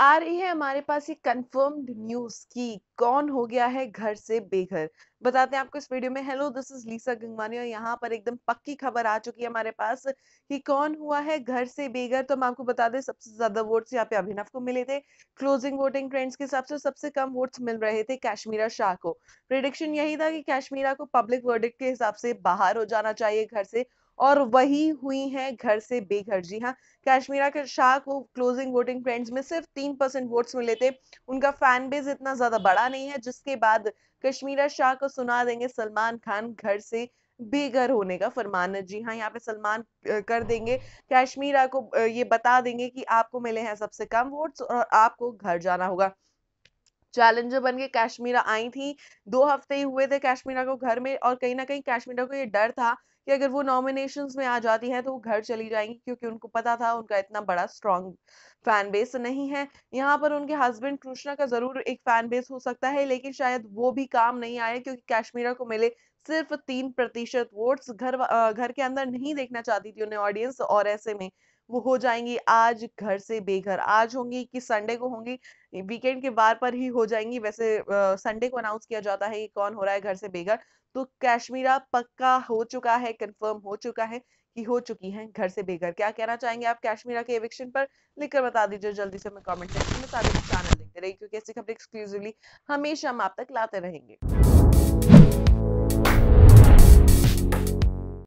आ रही है हमारे पास ये कंफर्म्ड न्यूज की कौन हो गया है घर से बेघर बताते हैं आपको इस वीडियो में hello this is Lisa Gangwani और यहाँ पर एकदम पक्की खबर आ चुकी है हमारे पास कि कौन हुआ है घर से बेघर तो हम आपको बता दें सबसे ज्यादा वोट्स यहाँ पे अभिनव को मिले थे क्लोजिंग वोटिंग ट्रेंड्स के हिसाब से सबसे कम वोट्स मिल रहे थे काश्मीरा शाह को प्रिडिक्शन यही था कि काश्मीरा को पब्लिक वर्डिक्ट के हिसाब से बाहर हो जाना चाहिए घर से और वही हुई हैं घर से बेघर जी हाँ कश्मीरा के शाह को क्लोजिंग वोटिंग फ्रेंड्स में सिर्फ तीन परसेंट वोट्स मिले थे उनका फैन बेस इतना ज्यादा बड़ा नहीं है जिसके बाद कश्मीरा शाह को सुना देंगे सलमान खान घर से बेघर होने का फरमान जी हाँ यहाँ पे सलमान कर देंगे कश्मीरा को ये बता देंगे कि आपको मिले हैं सबसे कम वोट्स और आपको घर जाना होगा चैलेंजर बन के कश्मीरा आई थी दो हफ्ते ही हुए थे कश्मीरा को घर में और कहीं ना कहीं कश्मीरा को ये डर था कि अगर वो नॉमिनेशन में आ जाती हैं तो वो घर चली जाएंगी क्योंकि उनको पता था उनका इतना बड़ा स्ट्रॉन्ग फैन बेस नहीं है यहाँ पर उनके हस्बैंड कृष्णा का जरूर एक फैन बेस हो सकता है लेकिन शायद वो भी काम नहीं आया क्योंकि कश्मीरा को मिले सिर्फ तीन प्रतिशत वोट्स घर घर के अंदर नहीं देखना चाहती थी उन्हें ऑडियंस और ऐसे में वो हो जाएंगी आज घर से बेघर आज होंगी कि संडे को होंगी वीकेंड के बार पर ही हो जाएंगी वैसे संडे को अनाउंस किया जाता है कि कौन हो रहा है घर से बेघर तो कश्मीरा पक्का हो चुका है कंफर्म हो चुका है कि हो चुकी हैं घर से बेघर क्या कहना चाहेंगे आप कश्मीरा के एविक्शन पर लिखकर बता दीजिए जल्दी से हमें कॉमेंट सेक्शन में चैनल देखते रहिए क्योंकि ऐसी खबरें एक्सक्लूसिवली हमेशा हम आप तक लाते रहेंगे